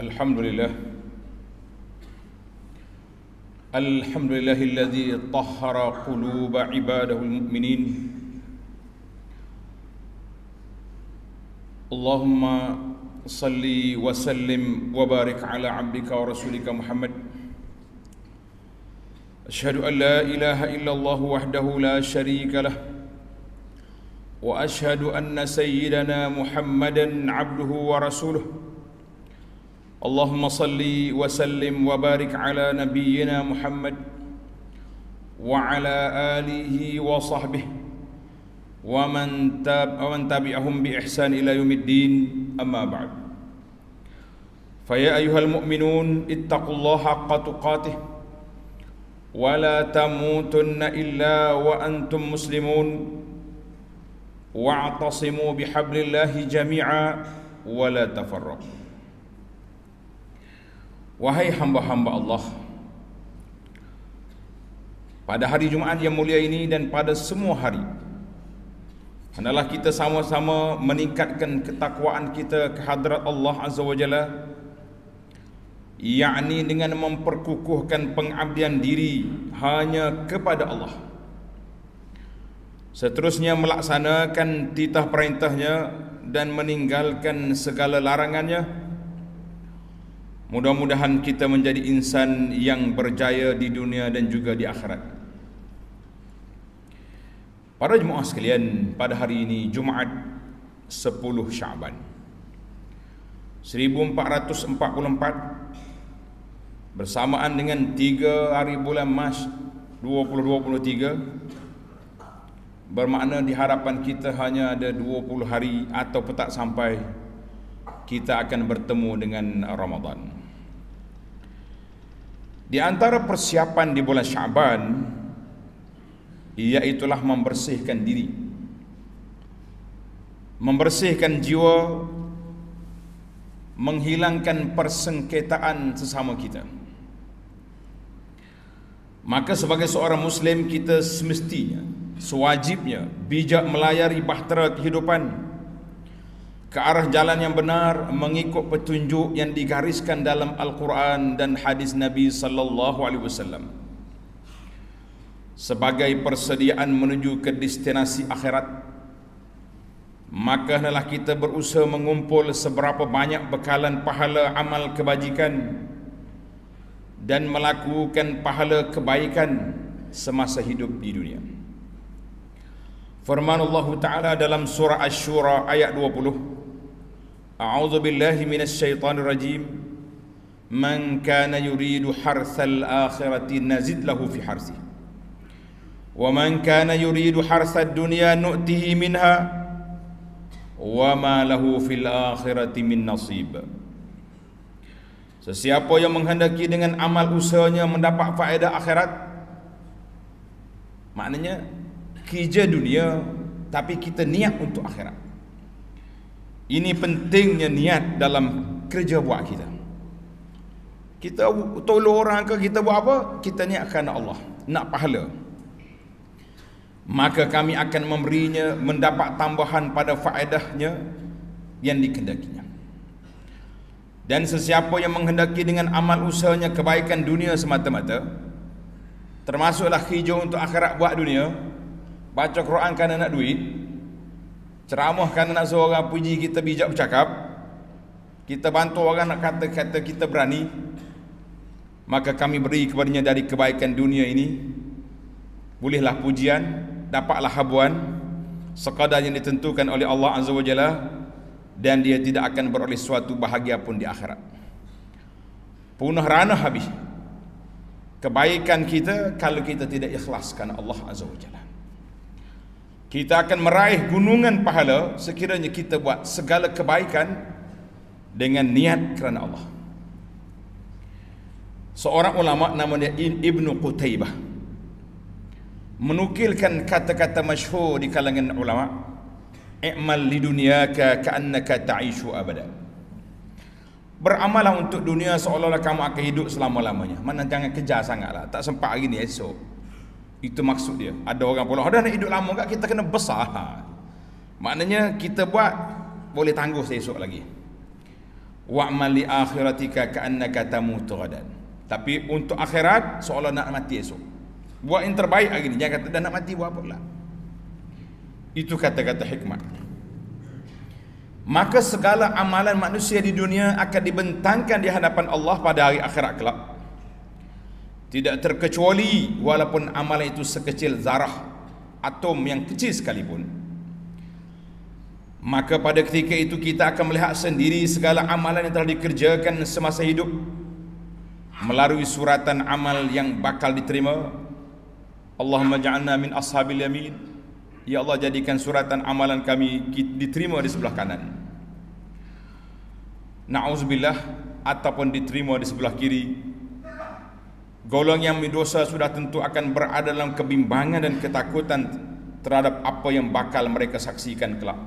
الحمد لله الحمد لله الذي طهر قلوب عباده المؤمنين اللهم صل وسلم وبارك على عبدك ورسولك محمد أشهد أن لا إله إلا الله وحده لا شريك له وأشهد أن سيدنا محمدا عبده ورسوله اللهم صل وسلم وبارك على نبينا محمد وعلى آله وصحبه ومن تاب ومن تبعهم بإحسان إلى يوم الدين أما بعد فيا أيها المؤمنون اتقوا الله حق تقاته ولا تموتن إلا وأنتم مسلمون واعتصموا بحبل الله جميعا ولا تفرقوا Wahai hamba-hamba Allah Pada hari Jumaat yang mulia ini dan pada semua hari Hendaklah kita sama-sama meningkatkan ketakwaan kita kehadrat Allah Azza wa Jalla Ia'ni dengan memperkukuhkan pengabdian diri hanya kepada Allah Seterusnya melaksanakan titah perintahnya dan meninggalkan segala larangannya Mudah-mudahan kita menjadi insan yang berjaya di dunia dan juga di akhirat. Para jemaah sekalian, pada hari ini Jumaat 10 Syaban 1444 bersamaan dengan 3 hari bulan Mac 2023 bermakna di harapan kita hanya ada 20 hari atau petak sampai kita akan bertemu dengan Ramadan. Di antara persiapan di bulan Syaban iaitulah membersihkan diri. Membersihkan jiwa menghilangkan persengketaan sesama kita. Maka sebagai seorang muslim kita semestinya sewajibnya bijak melayari bahtera kehidupan ke arah jalan yang benar mengikut petunjuk yang digariskan dalam Al-Quran dan hadis Nabi sallallahu alaihi wasallam sebagai persediaan menuju ke destinasi akhirat maka hendaklah kita berusaha mengumpul seberapa banyak bekalan pahala amal kebajikan dan melakukan pahala kebaikan semasa hidup di dunia Firman Allah Ta'ala dalam surah Ash-Shura ayat 20 أعوذ بالله من الشيطان الرجيم من كان يريد حرث الآخرة نزد له في حرثه ومن كان يريد حرث الدنيا نؤته منها وما له في الآخرة من نصيب Sesiapa yang menghendaki dengan amal usahanya mendapat faedah akhirat Maknanya kerja dunia tapi kita niat untuk akhirat ini pentingnya niat dalam kerja buat kita. Kita tolong orang ke kita buat apa? Kita niat kerana Allah. Nak pahala. Maka kami akan memberinya mendapat tambahan pada faedahnya yang dikendakinya. Dan sesiapa yang menghendaki dengan amal usahanya kebaikan dunia semata-mata, termasuklah hijau untuk akhirat buat dunia, baca Quran kerana nak duit, Ceramah kerana nak suruh orang puji kita bijak bercakap Kita bantu orang nak kata-kata kita berani Maka kami beri kepadanya dari kebaikan dunia ini Bolehlah pujian Dapatlah habuan Sekadar yang ditentukan oleh Allah Azza wa Jalla Dan dia tidak akan beroleh suatu bahagia pun di akhirat Punah ranah habis Kebaikan kita kalau kita tidak ikhlaskan Allah Azza wa Jalla kita akan meraih gunungan pahala sekiranya kita buat segala kebaikan dengan niat kerana Allah. Seorang ulama namanya Ibn Qutaybah menukilkan kata-kata masyhur di kalangan ulama, "I'mal lidunyaka ka'annaka ta'ishu abadah. Beramallah untuk dunia seolah-olah kamu akan hidup selama-lamanya. Mana jangan kejar sangatlah, tak sempat hari ni esok. Itu maksud dia. Ada orang pula, ada nak hidup lama enggak kita kena besar. Ha. Maknanya kita buat boleh tangguh esok lagi. Wa li akhiratika ka'annaka tamutu ghadan. Tapi untuk akhirat seolah nak mati esok. Buat yang terbaik hari ni. Jangan kata dah nak mati buat apa pula. Itu kata-kata hikmah. Maka segala amalan manusia di dunia akan dibentangkan di hadapan Allah pada hari akhirat kelak tidak terkecuali walaupun amalan itu sekecil zarah atom yang kecil sekalipun maka pada ketika itu kita akan melihat sendiri segala amalan yang telah dikerjakan semasa hidup melalui suratan amal yang bakal diterima Allahumma ja'alna min ashabil yamin ya Allah jadikan suratan amalan kami diterima di sebelah kanan na'uzubillah ataupun diterima di sebelah kiri Golong yang berdosa sudah tentu akan berada dalam kebimbangan dan ketakutan terhadap apa yang bakal mereka saksikan kelak.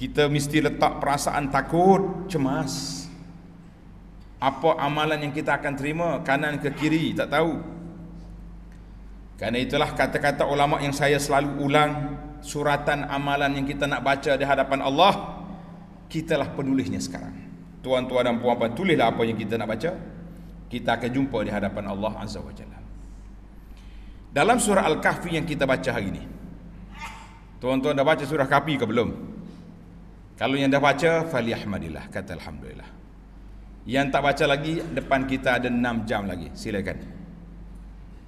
Kita mesti letak perasaan takut, cemas. Apa amalan yang kita akan terima kanan ke kiri, tak tahu. Karena itulah kata-kata ulama yang saya selalu ulang suratan amalan yang kita nak baca di hadapan Allah kita lah penulisnya sekarang tuan-tuan dan puan-puan tulislah apa yang kita nak baca kita akan jumpa di hadapan Allah Azza wa Jalla. Dalam surah Al-Kahfi yang kita baca hari ini. Tuan-tuan dah baca surah Kahfi ke belum? Kalau yang dah baca, falyahmadillah, kata Alhamdulillah. Yang tak baca lagi, depan kita ada enam jam lagi. Silakan.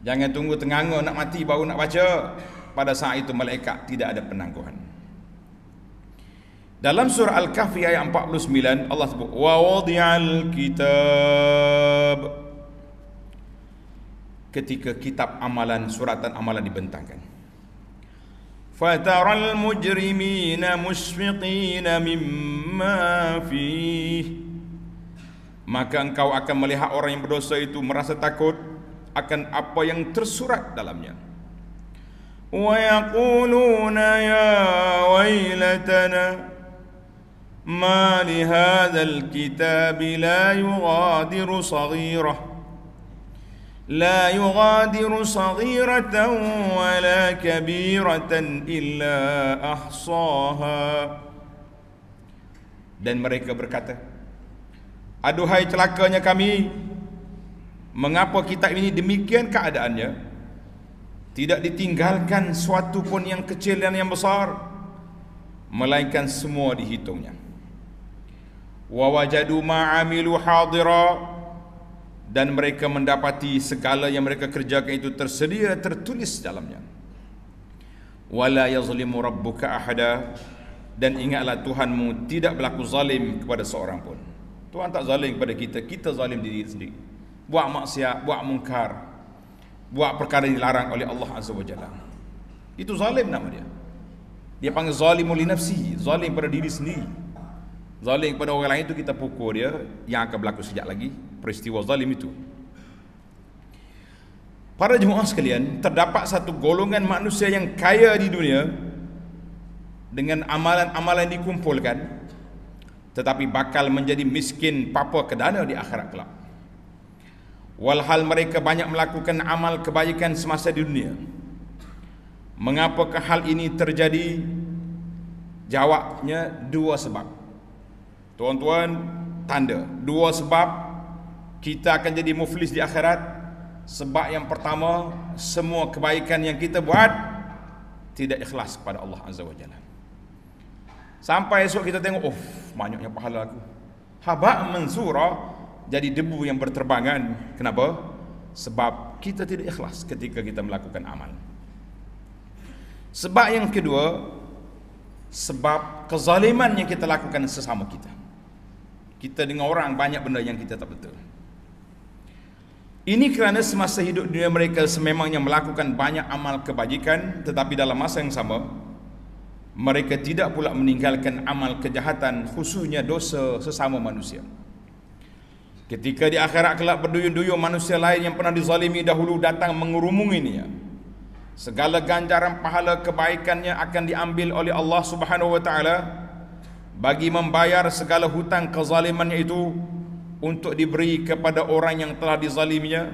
Jangan tunggu tengah nak mati baru nak baca. Pada saat itu malaikat tidak ada penangguhan. Dalam surah Al-Kahfi ayat 49 Allah sebut wa wadi'al kitab ketika kitab amalan suratan amalan dibentangkan. Fatara al-mujrimina mushfiqina mimma fihi maka engkau akan melihat orang yang berdosa itu merasa takut akan apa yang tersurat dalamnya. وَيَقُولُونَ ya وَيْلَتَنَا ما لهذا الكتاب لا يغادر صغيرة لا يغادر صغيرة ولا كبيرة إلا أحصاها dan mereka berkata aduhai celakanya kami mengapa kitab ini demikian keadaannya tidak ditinggalkan suatu pun yang kecil dan yang besar melainkan semua dihitungnya wa wajadu ma'amilu hadira dan mereka mendapati segala yang mereka kerjakan itu tersedia tertulis dalamnya wala yazlimu rabbuka ahada dan ingatlah Tuhanmu tidak berlaku zalim kepada seorang pun Tuhan tak zalim kepada kita kita zalim diri sendiri buat maksiat buat mungkar buat perkara yang dilarang oleh Allah azza wajalla itu zalim nama dia dia panggil zalimul nafsi zalim pada diri sendiri Zalim kepada orang lain itu kita pukul dia Yang akan berlaku sejak lagi Peristiwa zalim itu Para jemaah sekalian Terdapat satu golongan manusia yang kaya di dunia Dengan amalan-amalan dikumpulkan Tetapi bakal menjadi miskin Papa kedana di akhirat kelak Walhal mereka banyak melakukan amal kebaikan semasa di dunia Mengapakah hal ini terjadi? Jawabnya dua sebab Tuan-tuan, tanda. Dua sebab kita akan jadi muflis di akhirat. Sebab yang pertama, semua kebaikan yang kita buat tidak ikhlas kepada Allah Azza wa Jalla. Sampai esok kita tengok, uff, oh, banyaknya pahala aku. Haba' mansura jadi debu yang berterbangan. Kenapa? Sebab kita tidak ikhlas ketika kita melakukan amal. Sebab yang kedua, sebab kezaliman yang kita lakukan sesama kita. Kita dengan orang banyak benda yang kita tak betul. Ini kerana semasa hidup dunia mereka sememangnya melakukan banyak amal kebajikan tetapi dalam masa yang sama mereka tidak pula meninggalkan amal kejahatan khususnya dosa sesama manusia. Ketika di akhirat kelak berduyun-duyun manusia lain yang pernah dizalimi dahulu datang mengurumunginya. Segala ganjaran pahala kebaikannya akan diambil oleh Allah Subhanahu wa bagi membayar segala hutang kezalimannya itu untuk diberi kepada orang yang telah dizaliminya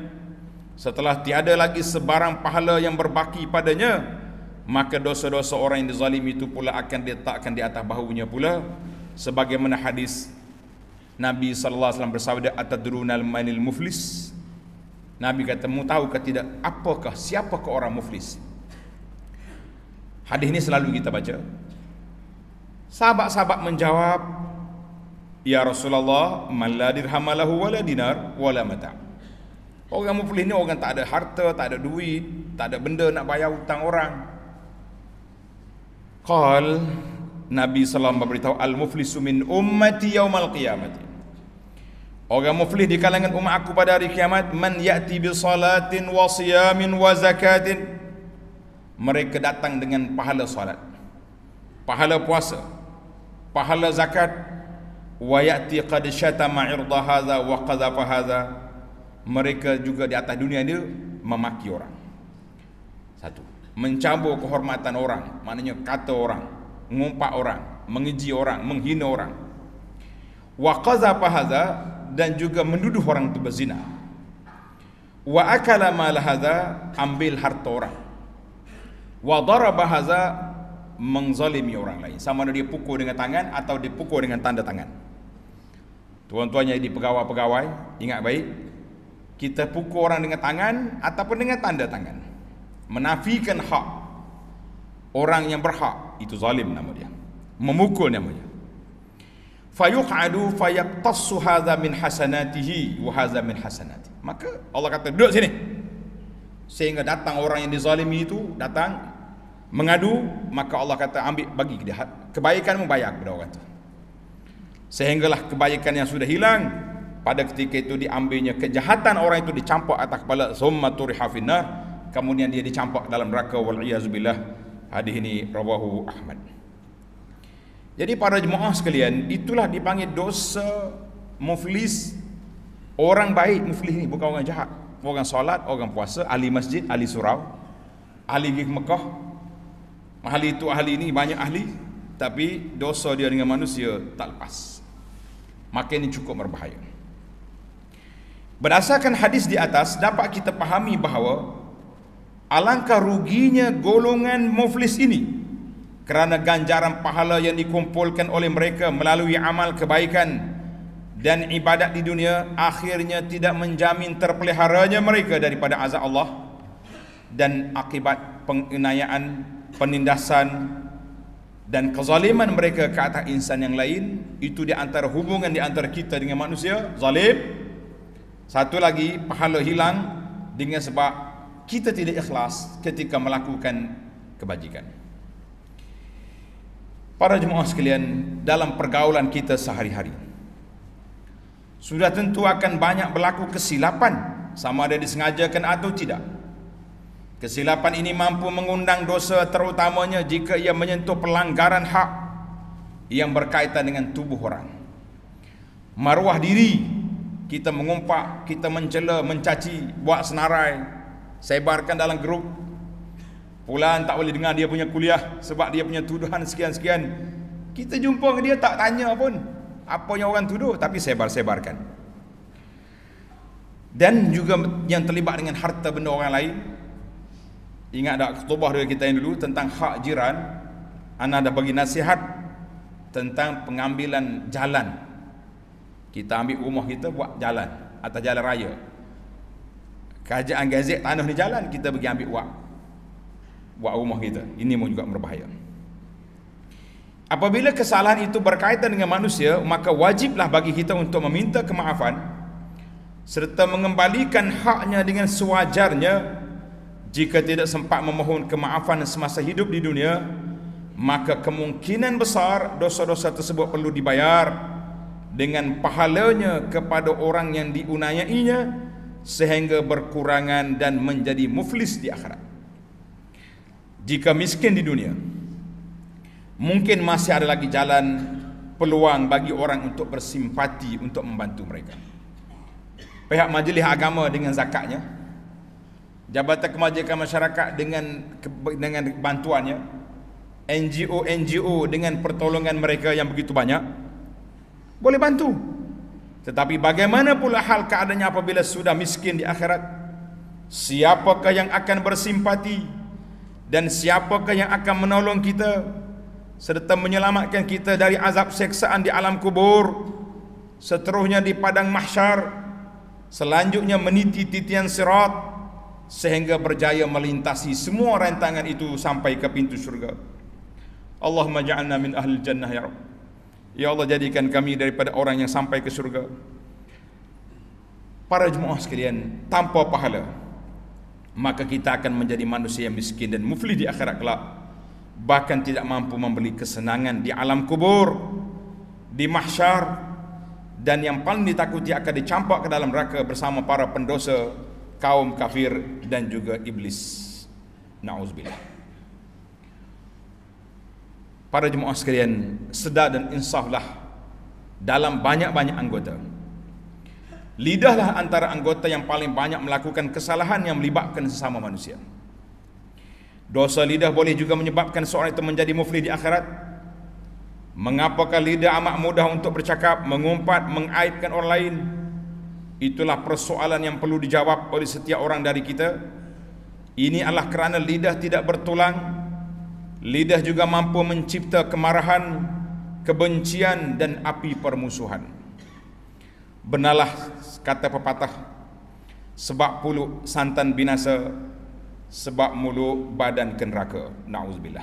setelah tiada lagi sebarang pahala yang berbaki padanya maka dosa-dosa orang yang dizalim itu pula akan diletakkan di atas bahunya pula sebagaimana hadis Nabi sallallahu alaihi wasallam bersabda atadrunal manil muflis Nabi kata mu tahu ke tidak apakah siapakah orang muflis Hadis ini selalu kita baca Sahabat-sahabat menjawab, Ya Rasulullah, man la dirhamalahu wala dinar wala mata. Orang muflih ni orang tak ada harta, tak ada duit, tak ada benda nak bayar hutang orang. Qal Nabi sallallahu alaihi beritahu al muflisu min ummati yaumal qiyamati. Orang muflih di kalangan umat aku pada hari kiamat man yati bi salatin wa siyamin wa zakatin. Mereka datang dengan pahala salat. Pahala puasa, pahala zakat wa yati qad syatama irda hadza wa qadhafa hadza mereka juga di atas dunia dia memaki orang satu mencabur kehormatan orang maknanya kata orang mengumpat orang mengeji orang menghina orang wa qadhafa dan juga menduduh orang itu berzina wa akala mal hadza ambil harta orang wa daraba hadza Mengzalimi orang lain. Sama ada dia pukul dengan tangan atau dia pukul dengan tanda tangan. Tuan-tuan yang jadi pegawai-pegawai, ingat baik. Kita pukul orang dengan tangan ataupun dengan tanda tangan. Menafikan hak orang yang berhak. Itu zalim nama dia. Memukul nama dia. Fayuq'adu fayaktassu hadha min hasanatihi wa hadha min hasanatihi. Maka Allah kata, duduk sini. Sehingga datang orang yang dizalimi itu, datang, mengadu maka Allah kata ambil bagi dia ha- kebaikan membayar kepada orang tu sehinggalah kebaikan yang sudah hilang pada ketika itu diambilnya kejahatan orang itu dicampak atas kepala summa turiha finnar kemudian dia dicampak dalam neraka wal iazubillah hadis ini rawahu Ahmad jadi para jemaah sekalian itulah dipanggil dosa muflis orang baik muflis ini bukan orang jahat orang solat orang puasa ahli masjid ahli surau ahli di Mekah Ahli itu ahli ini banyak ahli Tapi dosa dia dengan manusia tak lepas Maka ini cukup berbahaya Berdasarkan hadis di atas Dapat kita pahami bahawa Alangkah ruginya golongan muflis ini Kerana ganjaran pahala yang dikumpulkan oleh mereka Melalui amal kebaikan dan ibadat di dunia akhirnya tidak menjamin terpeliharanya mereka daripada azab Allah dan akibat penganiayaan penindasan dan kezaliman mereka ke atas insan yang lain itu di antara hubungan di antara kita dengan manusia zalim satu lagi pahala hilang dengan sebab kita tidak ikhlas ketika melakukan kebajikan para jemaah sekalian dalam pergaulan kita sehari-hari sudah tentu akan banyak berlaku kesilapan sama ada disengajakan atau tidak Kesilapan ini mampu mengundang dosa terutamanya jika ia menyentuh pelanggaran hak yang berkaitan dengan tubuh orang. Maruah diri kita mengumpat, kita mencela, mencaci, buat senarai, sebarkan dalam grup. Pulang tak boleh dengar dia punya kuliah sebab dia punya tuduhan sekian-sekian. Kita jumpa dengan dia tak tanya pun apa yang orang tuduh tapi sebar-sebarkan. Dan juga yang terlibat dengan harta benda orang lain, Ingat tak khutbah dari kita yang dulu tentang hak jiran Ana dah bagi nasihat tentang pengambilan jalan Kita ambil rumah kita buat jalan atau jalan raya Kajian gazet tanah ni jalan kita pergi ambil buat Buat rumah kita Ini pun juga berbahaya Apabila kesalahan itu berkaitan dengan manusia Maka wajiblah bagi kita untuk meminta kemaafan serta mengembalikan haknya dengan sewajarnya jika tidak sempat memohon kemaafan semasa hidup di dunia maka kemungkinan besar dosa-dosa tersebut perlu dibayar dengan pahalanya kepada orang yang diunayainya sehingga berkurangan dan menjadi muflis di akhirat jika miskin di dunia mungkin masih ada lagi jalan peluang bagi orang untuk bersimpati untuk membantu mereka pihak majlis agama dengan zakatnya Jabatan Kemajikan Masyarakat dengan dengan bantuannya NGO NGO dengan pertolongan mereka yang begitu banyak boleh bantu. Tetapi bagaimana pula hal keadaannya apabila sudah miskin di akhirat? Siapakah yang akan bersimpati dan siapakah yang akan menolong kita serta menyelamatkan kita dari azab seksaan di alam kubur, seterusnya di padang mahsyar, selanjutnya meniti titian sirat sehingga berjaya melintasi semua rentangan itu sampai ke pintu syurga. Allah ja'alna min ahli jannah ya Rabb. Ya Allah jadikan kami daripada orang yang sampai ke syurga. Para jemaah sekalian, tanpa pahala maka kita akan menjadi manusia yang miskin dan muflis di akhirat kelak. Bahkan tidak mampu membeli kesenangan di alam kubur, di mahsyar dan yang paling ditakuti akan dicampak ke dalam raka bersama para pendosa kaum kafir dan juga iblis. Nauzubillah. Para jemaah sekalian, sedar dan insaflah dalam banyak-banyak anggota. Lidahlah antara anggota yang paling banyak melakukan kesalahan yang melibatkan sesama manusia. Dosa lidah boleh juga menyebabkan seorang itu menjadi mufli di akhirat. Mengapakah lidah amat mudah untuk bercakap, mengumpat, mengaibkan orang lain, Itulah persoalan yang perlu dijawab oleh setiap orang dari kita. Ini adalah kerana lidah tidak bertulang. Lidah juga mampu mencipta kemarahan, kebencian dan api permusuhan. Benarlah kata pepatah, sebab puluk santan binasa, sebab mulut badan kenderaka. Na'udzubillah.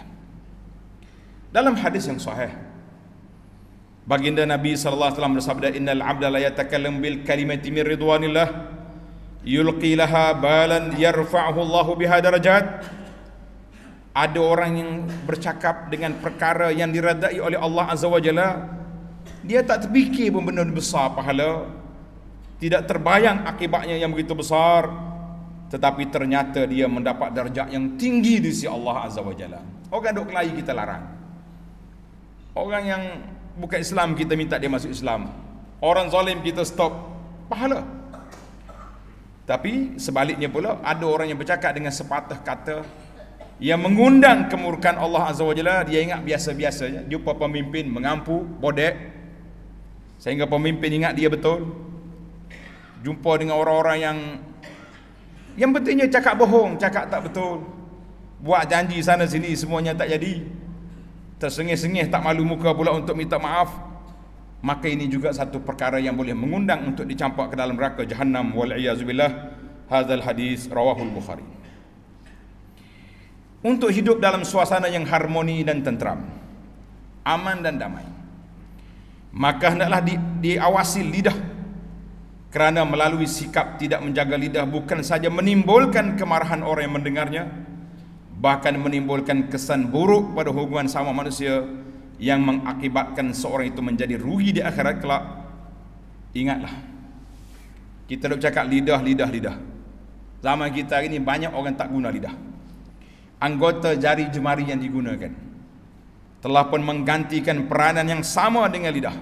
Dalam hadis yang sahih, Baginda Nabi sallallahu alaihi wasallam bersabda innal abda la yatakallam bil kalimati min ridwanillah yulqi laha balan yarfa'uhu Allahu biha darajat. Ada orang yang bercakap dengan perkara yang diradai oleh Allah azza wajalla dia tak terfikir pun benda besar pahala tidak terbayang akibatnya yang begitu besar tetapi ternyata dia mendapat darjat yang tinggi di sisi Allah azza wajalla orang dok kelahi kita larang orang yang bukan Islam kita minta dia masuk Islam. Orang zalim kita stop pahala. Tapi sebaliknya pula ada orang yang bercakap dengan sepatah kata yang mengundang kemurkan Allah Azza wa Jalla dia ingat biasa-biasa je jumpa pemimpin mengampu bodek sehingga pemimpin ingat dia betul jumpa dengan orang-orang yang yang pentingnya cakap bohong cakap tak betul buat janji sana sini semuanya tak jadi tersengih-sengih tak malu muka pula untuk minta maaf maka ini juga satu perkara yang boleh mengundang untuk dicampak ke dalam neraka jahanam wal iazubillah hadis rawahul bukhari untuk hidup dalam suasana yang harmoni dan tenteram aman dan damai maka hendaklah di, diawasi lidah kerana melalui sikap tidak menjaga lidah bukan saja menimbulkan kemarahan orang yang mendengarnya bahkan menimbulkan kesan buruk pada hubungan sama manusia yang mengakibatkan seorang itu menjadi rugi di akhirat kelak ingatlah kita nak cakap lidah lidah lidah zaman kita hari ini banyak orang tak guna lidah anggota jari jemari yang digunakan telah pun menggantikan peranan yang sama dengan lidah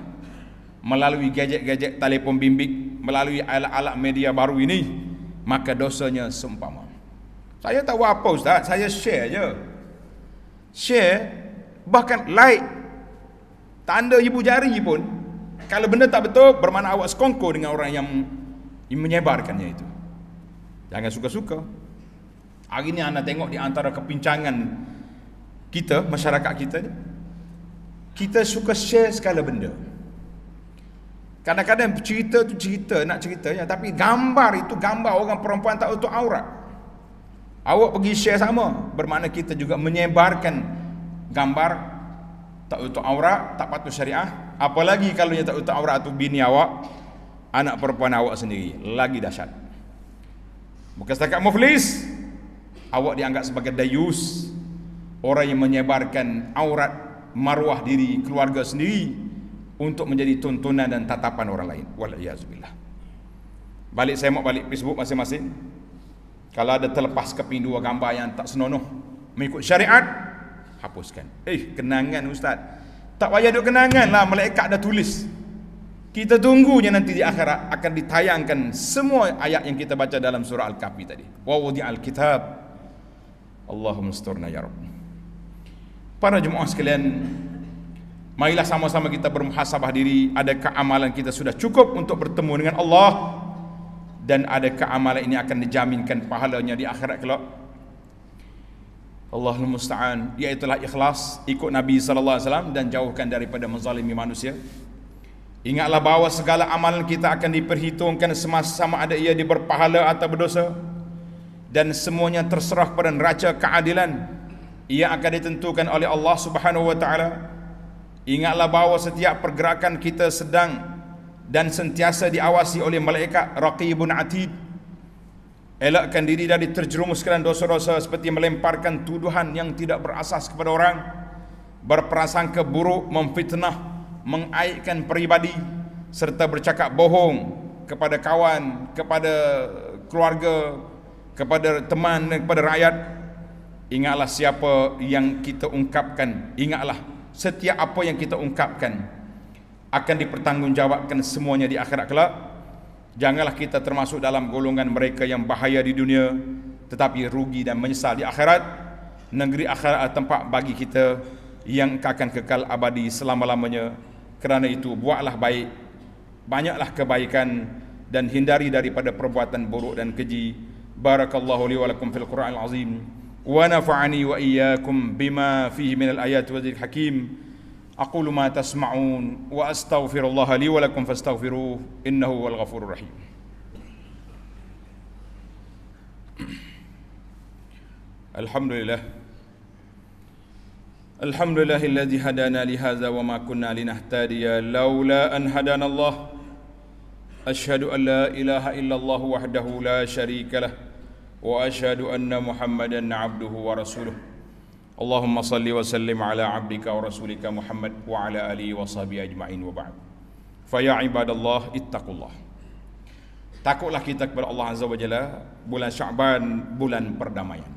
melalui gadget-gadget telefon bimbing melalui alat-alat media baru ini maka dosanya seumpama saya tak buat apa ustaz, saya share je. Share bahkan like tanda ibu jari pun kalau benda tak betul bermana awak sekongkol dengan orang yang menyebarkannya itu. Jangan suka-suka. Hari ini anda tengok di antara kepincangan kita, masyarakat kita ni. Kita suka share segala benda. Kadang-kadang cerita tu cerita nak cerita ya, tapi gambar itu gambar orang perempuan tak tutup aurat. Awak pergi share sama. Bermakna kita juga menyebarkan gambar tak untuk aurat, tak patut syariah. Apalagi kalau dia tak untuk aurat atau bini awak, anak perempuan awak sendiri. Lagi dahsyat. Bukan setakat muflis. Awak dianggap sebagai dayus. Orang yang menyebarkan aurat maruah diri keluarga sendiri untuk menjadi tuntunan dan tatapan orang lain. Walaikazubillah. Balik saya mau balik Facebook masing-masing. Kalau ada terlepas keping dua gambar yang tak senonoh mengikut syariat, hapuskan. Eh, kenangan ustaz. Tak payah duk kenangan lah, malaikat dah tulis. Kita tunggu je nanti di akhirat akan ditayangkan semua ayat yang kita baca dalam surah Al-Kahfi tadi. Wa wudi'al kitab. Allahumma sturna ya rabb. Para jemaah sekalian, marilah sama-sama kita bermuhasabah diri, adakah amalan kita sudah cukup untuk bertemu dengan Allah? dan adakah amalan ini akan dijaminkan pahalanya di akhirat kelak Allahul musta'an iaitu ikhlas ikut Nabi sallallahu alaihi wasallam dan jauhkan daripada menzalimi manusia ingatlah bahawa segala amalan kita akan diperhitungkan semasa sama ada ia diberpahala atau berdosa dan semuanya terserah pada neraca keadilan ia akan ditentukan oleh Allah Subhanahu wa taala ingatlah bahawa setiap pergerakan kita sedang dan sentiasa diawasi oleh malaikat raqibun atid elakkan diri dari terjerumus ke dalam dosa-dosa seperti melemparkan tuduhan yang tidak berasas kepada orang berprasangka buruk memfitnah mengaitkan peribadi serta bercakap bohong kepada kawan kepada keluarga kepada teman dan kepada rakyat ingatlah siapa yang kita ungkapkan ingatlah setiap apa yang kita ungkapkan akan dipertanggungjawabkan semuanya di akhirat kelak. Janganlah kita termasuk dalam golongan mereka yang bahaya di dunia tetapi rugi dan menyesal di akhirat. Negeri akhirat adalah tempat bagi kita yang akan kekal abadi selama-lamanya. Kerana itu buatlah baik, banyaklah kebaikan dan hindari daripada perbuatan buruk dan keji. Barakallahu li wa lakum fil Qur'an al azim wa nafa'ani wa iyyakum bima fihi min al ayat wa hakim. أقول ما تسمعون وأستغفر الله لي ولكم فاستغفروه إنه هو الغفور الرحيم الحمد لله الحمد لله الذي هدانا لهذا وما كنا لنهتدي لولا أن هدانا الله أشهد أن لا إله إلا الله وحده لا شريك له وأشهد أن محمدا عبده ورسوله Allahumma salli wa sallim ala abdika wa rasulika Muhammad wa ala Ali wa sahbihi ajma'in wa ba'd. Faya ibadallah ittaqullah. Takutlah kita kepada Allah Azza wa Jalla bulan Syaban bulan perdamaian.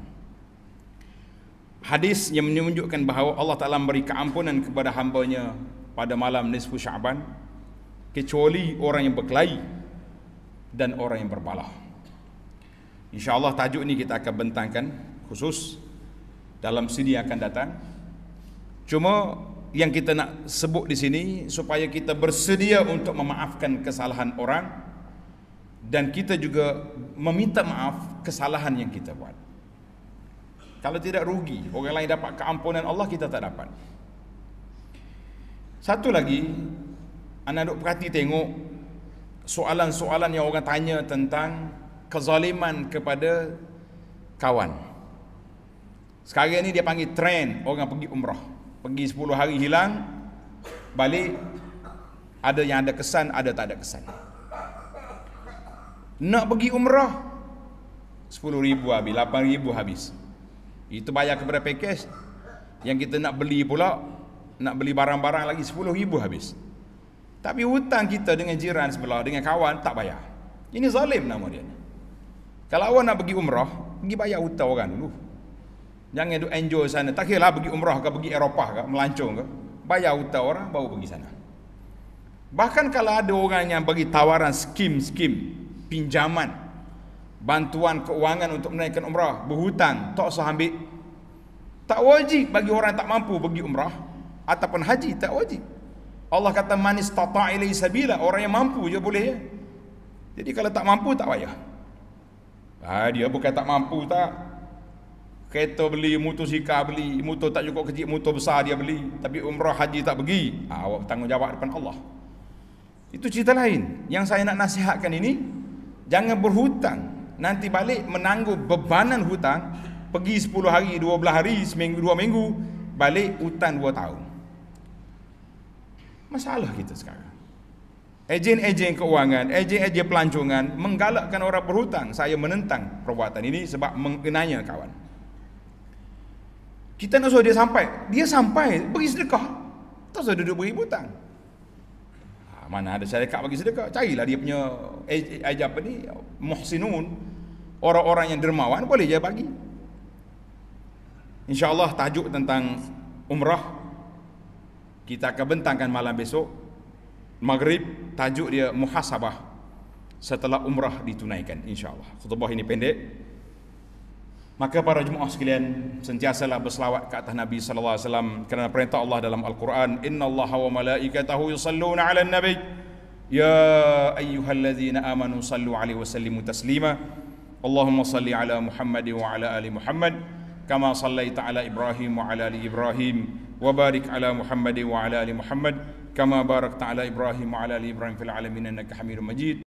Hadis yang menunjukkan bahawa Allah Taala memberi keampunan kepada hamba-Nya pada malam nisfu Syaban kecuali orang yang berkelahi dan orang yang berbalah. Insya-Allah tajuk ini kita akan bentangkan khusus dalam sini akan datang. Cuma yang kita nak sebut di sini supaya kita bersedia untuk memaafkan kesalahan orang dan kita juga meminta maaf kesalahan yang kita buat. Kalau tidak rugi, orang lain dapat keampunan Allah kita tak dapat. Satu lagi, anda duk perhati tengok soalan-soalan yang orang tanya tentang kezaliman kepada kawan. Sekarang ni dia panggil trend orang pergi umrah. Pergi 10 hari hilang, balik ada yang ada kesan, ada tak ada kesan. Nak pergi umrah 10 ribu habis, 8 ribu habis. Itu bayar kepada pakej yang kita nak beli pula, nak beli barang-barang lagi 10 ribu habis. Tapi hutang kita dengan jiran sebelah, dengan kawan tak bayar. Ini zalim nama dia. Kalau awak nak pergi umrah, pergi bayar hutang orang dulu. Jangan duk enjoy sana. Tak kira lah pergi umrah ke, pergi Eropah ke, melancong ke. Bayar hutang orang, baru pergi sana. Bahkan kalau ada orang yang bagi tawaran skim-skim, pinjaman, bantuan keuangan untuk menaikkan umrah, berhutang, tak usah ambil. Tak wajib bagi orang tak mampu pergi umrah ataupun haji, tak wajib. Allah kata manis tata ilai sabila, orang yang mampu je boleh. Ya? Jadi kalau tak mampu, tak payah. Ha, dia bukan tak mampu, tak. Kereta beli, motor sika beli, motor tak cukup kecil, motor besar dia beli. Tapi umrah haji tak pergi. Ha, awak bertanggungjawab depan Allah. Itu cerita lain. Yang saya nak nasihatkan ini, jangan berhutang. Nanti balik menangguh bebanan hutang, pergi 10 hari, 12 hari, seminggu, 2 minggu, balik hutang 2 tahun. Masalah kita sekarang. Ejen-ejen keuangan, ejen-ejen pelancongan menggalakkan orang berhutang. Saya menentang perbuatan ini sebab mengenanya kawan. Kita nak suruh dia sampai. Dia sampai, beri sedekah. Tak suruh duduk beri hutang. Ha, mana ada syarikat bagi sedekah. Carilah dia punya ajar apa ni, muhsinun. Orang-orang yang dermawan boleh je bagi. InsyaAllah tajuk tentang umrah. Kita akan bentangkan malam besok. Maghrib, tajuk dia muhasabah. Setelah umrah ditunaikan. InsyaAllah. Khutbah ini pendek. Maka para jemaah sekalian sentiasalah berselawat ke atas Nabi sallallahu alaihi wasallam kerana perintah Allah dalam Al-Quran innallaha wa malaikatahu yusalluna 'alan nabi ya ayyuhallazina amanu sallu 'alaihi wa sallimu taslima Allahumma salli 'ala Muhammad wa 'ala ali Muhammad kama sallaita 'ala Ibrahim wa 'ala ali Ibrahim wa barik 'ala Muhammad wa 'ala ali Muhammad kama barakta 'ala Ibrahim wa 'ala ali Ibrahim fil 'alamin innaka Hamidum Majid